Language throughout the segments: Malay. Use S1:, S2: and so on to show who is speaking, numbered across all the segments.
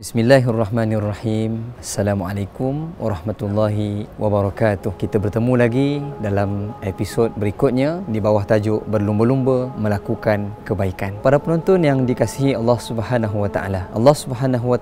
S1: Bismillahirrahmanirrahim. Assalamualaikum warahmatullahi wabarakatuh. Kita bertemu lagi dalam episod berikutnya di bawah tajuk berlumba-lumba melakukan kebaikan. Para penonton yang dikasihi Allah Subhanahu Allah Subhanahu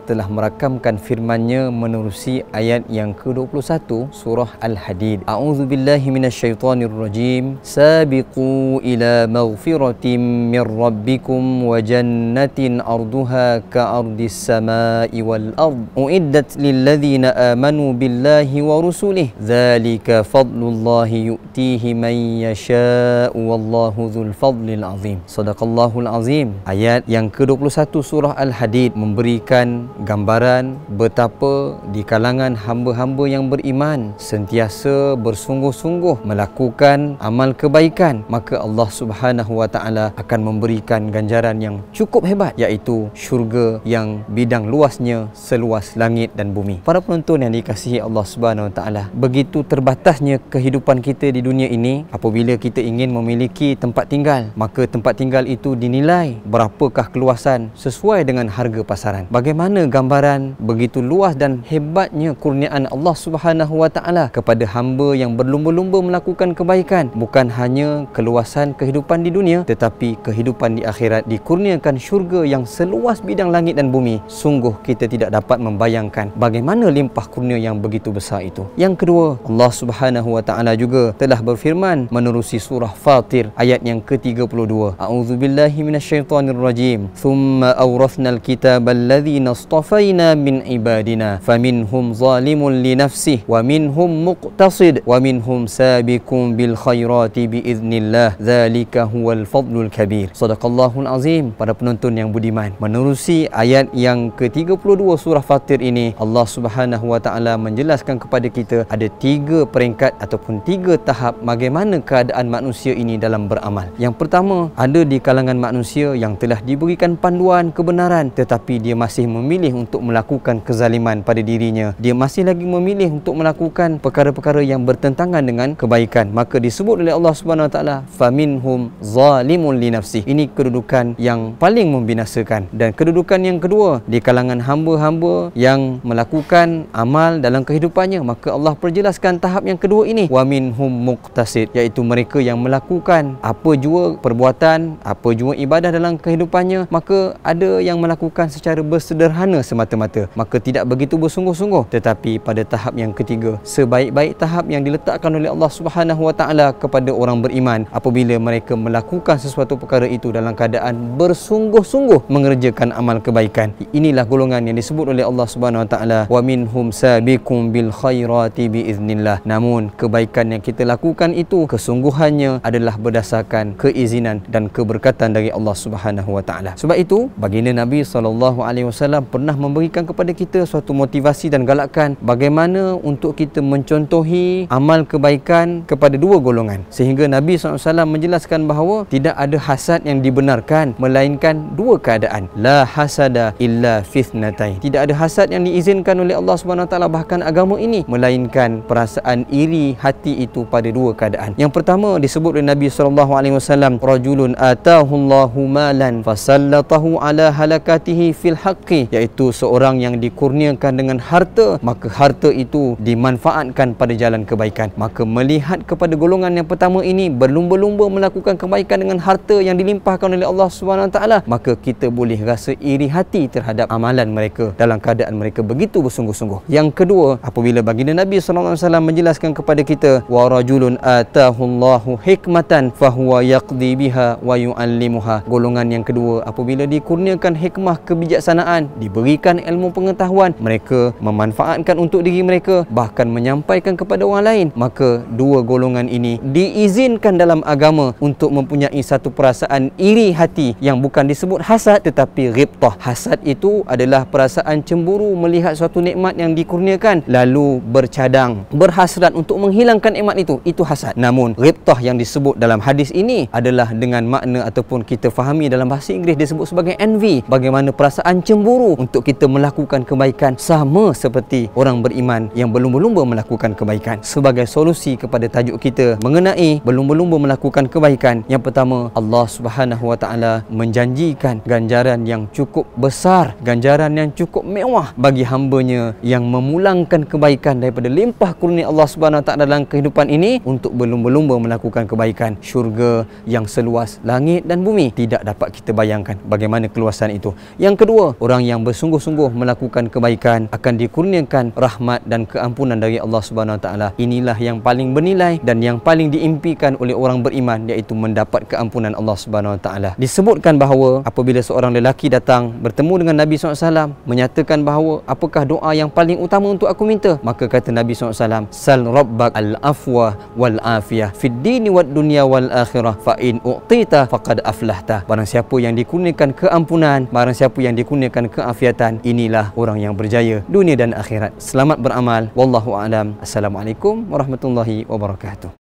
S1: telah merakamkan firman-Nya menerusi ayat yang ke-21 surah Al-Hadid. A'udzu billahi minasyaitonir rajim. Sabiqu ila magfiratin min rabbikum wa arduha ka ardis السماء والأرض أعدت للذين آمنوا بالله ورسله ذلك فضل الله يؤتيه من يشاء والله ذو الفضل العظيم صدق الله العظيم آيات yang ke-21 surah Al-Hadid memberikan gambaran betapa di kalangan hamba-hamba yang beriman sentiasa bersungguh-sungguh melakukan amal kebaikan maka Allah Subhanahu Wa Taala akan memberikan ganjaran yang cukup hebat iaitu syurga yang bila bidang luasnya seluas langit dan bumi. Para penonton yang dikasihi Allah Subhanahu Wa Taala, begitu terbatasnya kehidupan kita di dunia ini apabila kita ingin memiliki tempat tinggal, maka tempat tinggal itu dinilai berapakah keluasan sesuai dengan harga pasaran. Bagaimana gambaran begitu luas dan hebatnya kurniaan Allah Subhanahu Wa Taala kepada hamba yang berlumba-lumba melakukan kebaikan bukan hanya keluasan kehidupan di dunia tetapi kehidupan di akhirat dikurniakan syurga yang seluas bidang langit dan bumi sungguh kita tidak dapat membayangkan bagaimana limpah kurnia yang begitu besar itu. Yang kedua, Allah Subhanahu wa taala juga telah berfirman menerusi surah Fatir ayat yang ke-32. A'udzu billahi minasyaitonir rajim. Thumma awrathnal kitaba alladzina astafaina min ibadina faminhum zalimun li nafsihi wa minhum muqtasid wa minhum sabiqun bil khairati bi idznillah. Dzalika huwal fadlul kabir. Sadaqallahul azim. Para penonton yang budiman, menerusi ayat yang ke-32 surah Fatir ini Allah Subhanahu Wa Taala menjelaskan kepada kita ada tiga peringkat ataupun tiga tahap bagaimana keadaan manusia ini dalam beramal. Yang pertama, ada di kalangan manusia yang telah diberikan panduan kebenaran tetapi dia masih memilih untuk melakukan kezaliman pada dirinya. Dia masih lagi memilih untuk melakukan perkara-perkara yang bertentangan dengan kebaikan. Maka disebut oleh Allah Subhanahu Wa Taala faminhum zalimun li nafsi. Ini kedudukan yang paling membinasakan dan kedudukan yang kedua di kalangan hamba-hamba yang melakukan amal dalam kehidupannya maka Allah perjelaskan tahap yang kedua ini wa minhum muqtasid iaitu mereka yang melakukan apa jua perbuatan apa jua ibadah dalam kehidupannya maka ada yang melakukan secara bersederhana semata-mata maka tidak begitu bersungguh-sungguh tetapi pada tahap yang ketiga sebaik-baik tahap yang diletakkan oleh Allah Subhanahu Wa Taala kepada orang beriman apabila mereka melakukan sesuatu perkara itu dalam keadaan bersungguh-sungguh mengerjakan amal kebaikan inilah golongan yang disebut oleh Allah Subhanahu Wa Taala wa minhum sabiqum bil khairati bi idznillah namun kebaikan yang kita lakukan itu kesungguhannya adalah berdasarkan keizinan dan keberkatan dari Allah Subhanahu Wa Taala sebab itu baginda Nabi sallallahu alaihi wasallam pernah memberikan kepada kita suatu motivasi dan galakan bagaimana untuk kita mencontohi amal kebaikan kepada dua golongan sehingga Nabi Sallallahu Alaihi Wasallam menjelaskan bahawa tidak ada hasad yang dibenarkan melainkan dua keadaan la hasada illa illa fitnatai, Tidak ada hasad yang diizinkan oleh Allah Subhanahu taala bahkan agama ini melainkan perasaan iri hati itu pada dua keadaan. Yang pertama disebut oleh Nabi sallallahu alaihi wasallam rajulun atahu Allahu malan fasallatahu ala halakatihi fil haqqi iaitu seorang yang dikurniakan dengan harta maka harta itu dimanfaatkan pada jalan kebaikan. Maka melihat kepada golongan yang pertama ini berlumba-lumba melakukan kebaikan dengan harta yang dilimpahkan oleh Allah Subhanahu taala maka kita boleh rasa iri hati terhadap terhadap amalan mereka dalam keadaan mereka begitu bersungguh-sungguh. Yang kedua, apabila baginda Nabi SAW menjelaskan kepada kita wa rajulun atahullahu hikmatan fahuwa yaqdi biha wa yuallimuha. Golongan yang kedua, apabila dikurniakan hikmah kebijaksanaan, diberikan ilmu pengetahuan, mereka memanfaatkan untuk diri mereka bahkan menyampaikan kepada orang lain. Maka dua golongan ini diizinkan dalam agama untuk mempunyai satu perasaan iri hati yang bukan disebut hasad tetapi ghibtah. Hasad itu itu adalah perasaan cemburu melihat suatu nikmat yang dikurniakan lalu bercadang berhasrat untuk menghilangkan nikmat itu itu hasad namun ghibtah yang disebut dalam hadis ini adalah dengan makna ataupun kita fahami dalam bahasa Inggeris disebut sebagai envy bagaimana perasaan cemburu untuk kita melakukan kebaikan sama seperti orang beriman yang berlumba-lumba melakukan kebaikan sebagai solusi kepada tajuk kita mengenai berlumba-lumba melakukan kebaikan yang pertama Allah Subhanahu Wa Taala menjanjikan ganjaran yang cukup besar ganjaran yang cukup mewah bagi hambanya yang memulangkan kebaikan daripada limpah kurnia Allah Subhanahu Wa Taala dalam kehidupan ini untuk berlumba-lumba melakukan kebaikan syurga yang seluas langit dan bumi tidak dapat kita bayangkan bagaimana keluasan itu yang kedua orang yang bersungguh-sungguh melakukan kebaikan akan dikurniakan rahmat dan keampunan dari Allah Subhanahu Wa Taala inilah yang paling bernilai dan yang paling diimpikan oleh orang beriman iaitu mendapat keampunan Allah Subhanahu Wa Taala disebutkan bahawa apabila seorang lelaki datang bertemu dengan Nabi SAW menyatakan bahawa apakah doa yang paling utama untuk aku minta? Maka kata Nabi SAW, Sal Rabbak al-afwa wal-afiyah fid dini wa dunia wal-akhirah fa'in u'tita faqad aflahta. Barang siapa yang dikurniakan keampunan, barang siapa yang dikurniakan keafiatan, inilah orang yang berjaya dunia dan akhirat. Selamat beramal. Wallahu a'lam. Assalamualaikum warahmatullahi wabarakatuh.